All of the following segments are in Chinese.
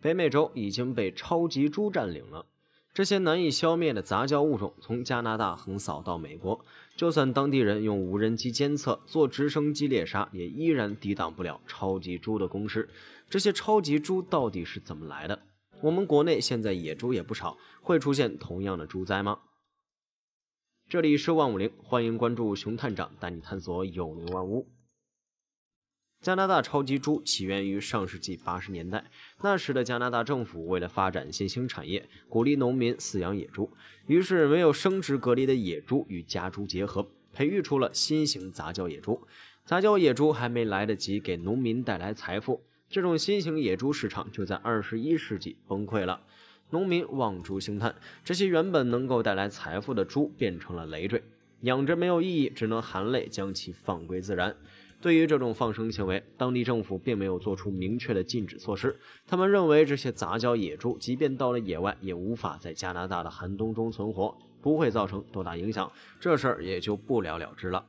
北美洲已经被超级猪占领了，这些难以消灭的杂交物种从加拿大横扫到美国，就算当地人用无人机监测、坐直升机猎杀，也依然抵挡不了超级猪的攻势。这些超级猪到底是怎么来的？我们国内现在野猪也不少，会出现同样的猪灾吗？这里是万五零，欢迎关注熊探长，带你探索有灵万物。加拿大超级猪起源于上世纪八十年代，那时的加拿大政府为了发展新兴产业，鼓励农民饲养野猪。于是，没有生殖隔离的野猪与家猪结合，培育出了新型杂交野猪。杂交野猪还没来得及给农民带来财富，这种新型野猪市场就在二十一世纪崩溃了。农民望猪兴叹，这些原本能够带来财富的猪变成了累赘，养着没有意义，只能含泪将其放归自然。对于这种放生行为，当地政府并没有做出明确的禁止措施。他们认为这些杂交野猪，即便到了野外，也无法在加拿大的寒冬中存活，不会造成多大影响，这事儿也就不了了之了。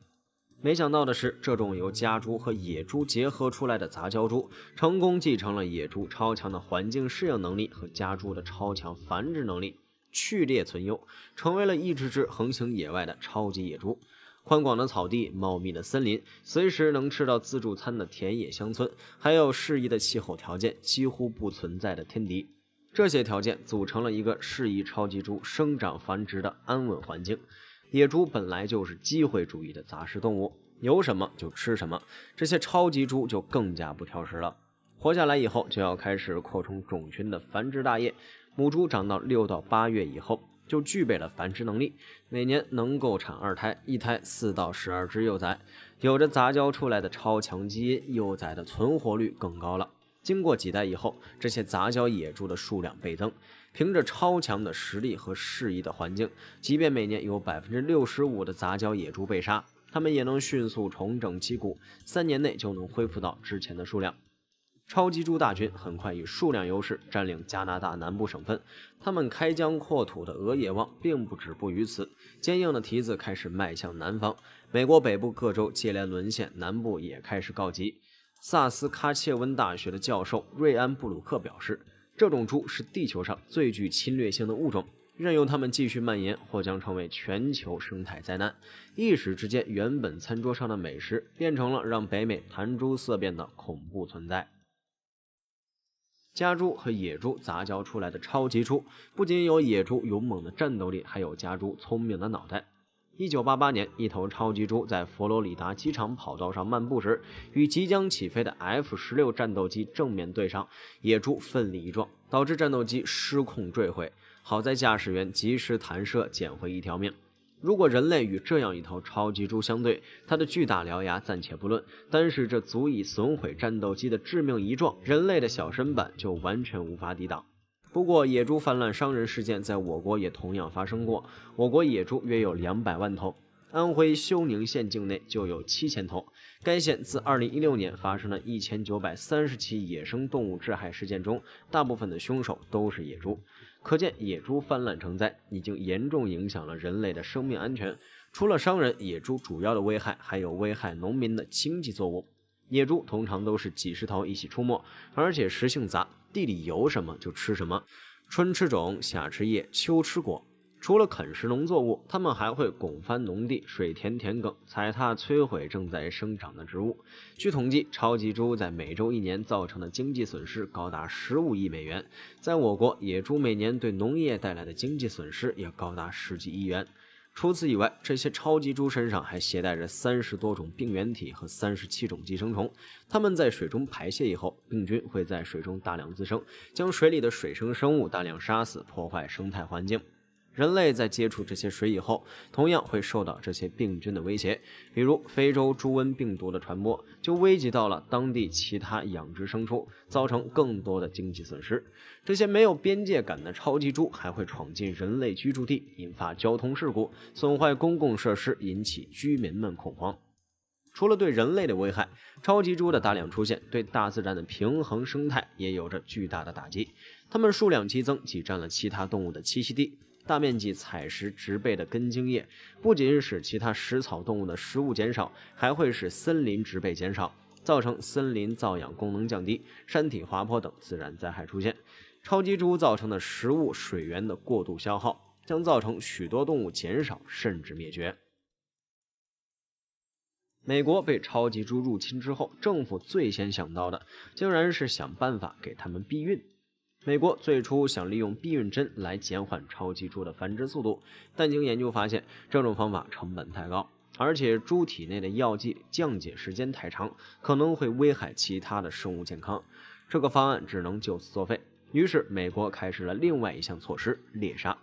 没想到的是，这种由家猪和野猪结合出来的杂交猪，成功继承了野猪超强的环境适应能力和家猪的超强繁殖能力，去劣存优，成为了一只只横行野外的超级野猪。宽广的草地、茂密的森林、随时能吃到自助餐的田野乡村，还有适宜的气候条件、几乎不存在的天敌，这些条件组成了一个适宜超级猪生长繁殖的安稳环境。野猪本来就是机会主义的杂食动物，有什么就吃什么。这些超级猪就更加不挑食了。活下来以后，就要开始扩充种群的繁殖大业。母猪长到六到八月以后。就具备了繁殖能力，每年能够产二胎，一胎四到十二只幼崽，有着杂交出来的超强基因，幼崽的存活率更高了。经过几代以后，这些杂交野猪的数量倍增，凭着超强的实力和适宜的环境，即便每年有百分之六十五的杂交野猪被杀，它们也能迅速重整旗鼓，三年内就能恢复到之前的数量。超级猪大军很快以数量优势占领加拿大南部省份，他们开疆扩土的鹅野望并不止步于此，坚硬的蹄子开始迈向南方，美国北部各州接连沦陷，南部也开始告急。萨斯喀切温大学的教授瑞安布鲁克表示，这种猪是地球上最具侵略性的物种，任由它们继续蔓延，或将成为全球生态灾难。一时之间，原本餐桌上的美食变成了让北美谈猪色变的恐怖存在。家猪和野猪杂交出来的超级猪，不仅有野猪勇猛的战斗力，还有家猪聪明的脑袋。一九八八年，一头超级猪在佛罗里达机场跑道上漫步时，与即将起飞的 F 十六战斗机正面对上，野猪奋力一撞，导致战斗机失控坠毁。好在驾驶员及时弹射，捡回一条命。如果人类与这样一头超级猪相对，它的巨大獠牙暂且不论，单是这足以损毁战斗机的致命一撞，人类的小身板就完全无法抵挡。不过，野猪泛滥伤人事件在我国也同样发生过。我国野猪约有两百万头。安徽休宁县境内就有七千头。该县自2016年发生的一千九百三十起野生动物致害事件中，大部分的凶手都是野猪。可见，野猪泛滥成灾，已经严重影响了人类的生命安全。除了伤人，野猪主要的危害还有危害农民的经济作物。野猪通常都是几十头一起出没，而且食性杂，地里有什么就吃什么。春吃种，夏吃叶，秋吃果。除了啃食农作物，它们还会拱翻农地、水田、田埂，踩踏摧毁正在生长的植物。据统计，超级猪在美洲一年造成的经济损失高达十五亿美元。在我国，野猪每年对农业带来的经济损失也高达十几亿元。除此以外，这些超级猪身上还携带着三十多种病原体和三十七种寄生虫。它们在水中排泄以后，病菌会在水中大量滋生，将水里的水生生物大量杀死，破坏生态环境。人类在接触这些水以后，同样会受到这些病菌的威胁，比如非洲猪瘟病毒的传播就危及到了当地其他养殖牲畜，造成更多的经济损失。这些没有边界感的超级猪还会闯进人类居住地，引发交通事故，损坏公共设施，引起居民们恐慌。除了对人类的危害，超级猪的大量出现对大自然的平衡生态也有着巨大的打击。它们数量激增，挤占了其他动物的栖息地。大面积采食植被的根茎叶，不仅使其他食草动物的食物减少，还会使森林植被减少，造成森林造氧功能降低，山体滑坡等自然灾害出现。超级猪造成的食物、水源的过度消耗，将造成许多动物减少甚至灭绝。美国被超级猪入侵之后，政府最先想到的，竟然是想办法给它们避孕。美国最初想利用避孕针来减缓超级猪的繁殖速度，但经研究发现，这种方法成本太高，而且猪体内的药剂降解时间太长，可能会危害其他的生物健康，这个方案只能就此作废。于是，美国开始了另外一项措施——猎杀。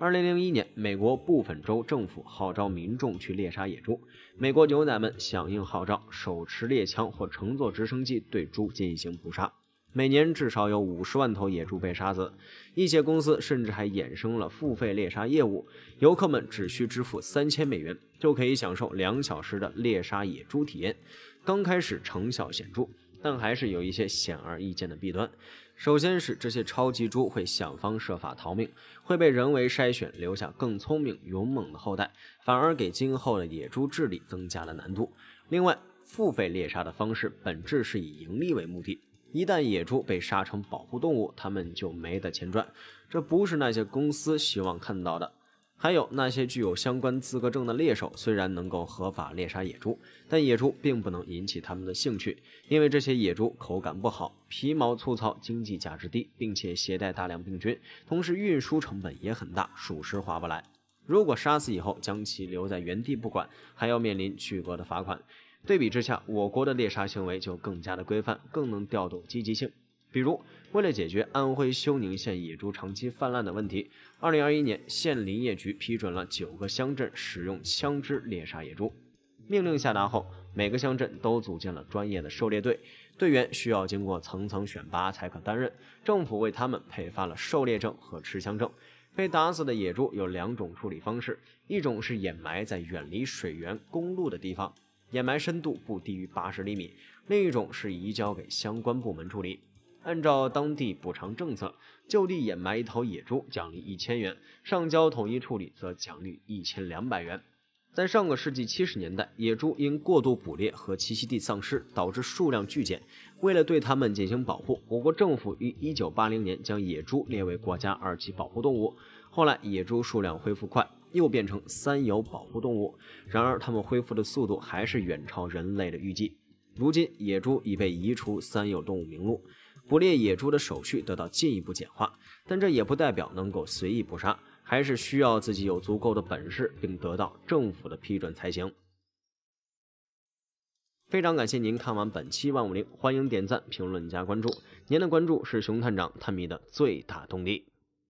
2001年，美国部分州政府号召民众去猎杀野猪，美国牛仔们响应号召，手持猎枪或乘坐直升机对猪进行捕杀。每年至少有五十万头野猪被杀死，一些公司甚至还衍生了付费猎杀业务，游客们只需支付三千美元，就可以享受两小时的猎杀野猪体验。刚开始成效显著，但还是有一些显而易见的弊端。首先是这些超级猪会想方设法逃命，会被人为筛选留下更聪明、勇猛的后代，反而给今后的野猪智力增加了难度。另外，付费猎杀的方式本质是以盈利为目的。一旦野猪被杀成保护动物，他们就没得钱赚，这不是那些公司希望看到的。还有那些具有相关资格证的猎手，虽然能够合法猎杀野猪，但野猪并不能引起他们的兴趣，因为这些野猪口感不好，皮毛粗糙，经济价值低，并且携带大量病菌，同时运输成本也很大，属实划不来。如果杀死以后将其留在原地不管，还要面临巨额的罚款。对比之下，我国的猎杀行为就更加的规范，更能调动积极性。比如，为了解决安徽休宁县野猪长期泛滥的问题，二零二一年县林业局批准了九个乡镇使用枪支猎杀野猪。命令下达后，每个乡镇都组建了专业的狩猎队，队员需要经过层层选拔才可担任。政府为他们配发了狩猎证和持枪证。被打死的野猪有两种处理方式，一种是掩埋在远离水源、公路的地方。掩埋深度不低于八十厘米。另一种是移交给相关部门处理。按照当地补偿政策，就地掩埋一头野猪奖励一千元，上交统一处理则奖励一千两百元。在上个世纪七十年代，野猪因过度捕猎和栖息地丧失，导致数量剧减。为了对它们进行保护，我国政府于一九八零年将野猪列为国家二级保护动物。后来，野猪数量恢复快。又变成三有保护动物，然而它们恢复的速度还是远超人类的预计。如今野猪已被移出三有动物名录，捕猎野猪的手续得到进一步简化，但这也不代表能够随意捕杀，还是需要自己有足够的本事，并得到政府的批准才行。非常感谢您看完本期万五零，欢迎点赞、评论、加关注，您的关注是熊探长探秘的最大动力。